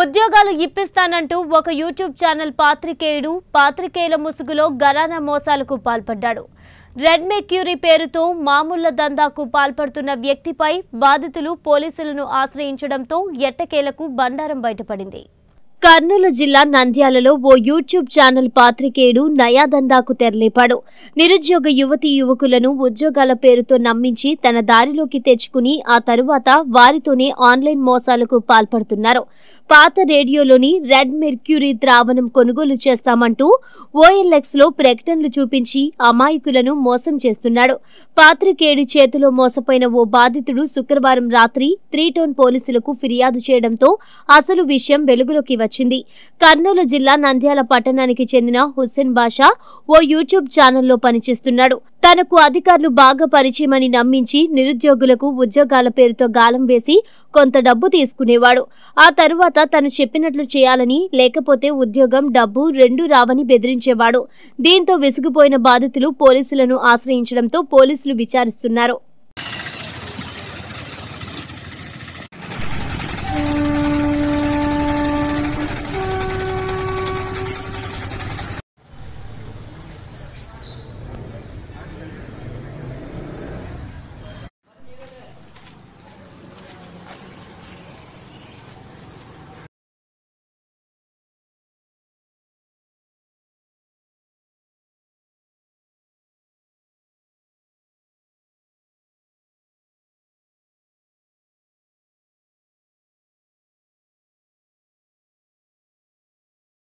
ఉద్యోగాలు ఇప్పిస్తానంటూ ఒక YouTube channel పాత్రికేయుడు పాత్రికేయుల ముసుగులో గరానా మోసాలకు పాల్పడ్డాడు రెడ్మే క్యూరీ పేరుతో మామూళ్ల దందాకు పాల్పడుతున్న వ్యక్తిపై బాధితులు పోలీసులను ఆశ్రయించడంతో ఎట్టకేలకు బండారం బయటపడింది కర్నూలు జిల్లా నంద్యాలలో ఓ యూట్యూబ్ ఛానల్ పాత్రికేయుడు నయాదందాకు తెరలేపాడు నిరుద్యోగ యువతి యువకులను ఉద్యోగాల పేరుతో నమ్మించి తన దారిలోకి తెచ్చుకుని ఆ తరువాత వారితోనే ఆన్లైన్ మోసాలకు పాల్పడుతున్నారు పాత రేడియోలోని రెడ్ మెర్క్యూరీ ద్రావణం కొనుగోలు చేస్తామంటూ లో ప్రకటనలు చూపించి అమాయకులను మోసం చేస్తున్నాడు పాత్రికేయుడి చేతిలో మోసపోయిన ఓ బాధితుడు శుక్రవారం రాత్రి త్రీటోన్ పోలీసులకు ఫిర్యాదు చేయడంతో అసలు విషయం వెలుగులోకి వచ్చింది వచ్చింది కర్నూలు జిల్లా నంద్యాల పట్టణానికి చెందిన హుస్సేన్ బాషా ఓ యూట్యూబ్ ఛానల్లో పనిచేస్తున్నాడు తనకు అధికారులు బాగా పరిచయమని నమ్మించి నిరుద్యోగులకు ఉద్యోగాల పేరుతో గాలం వేసి కొంత డబ్బు తీసుకునేవాడు ఆ తరువాత తను చెప్పినట్లు చేయాలని లేకపోతే ఉద్యోగం డబ్బు రెండు రావని బెదిరించేవాడు దీంతో విసిగిపోయిన బాధితులు పోలీసులను ఆశ్రయించడంతో పోలీసులు విచారిస్తున్నారు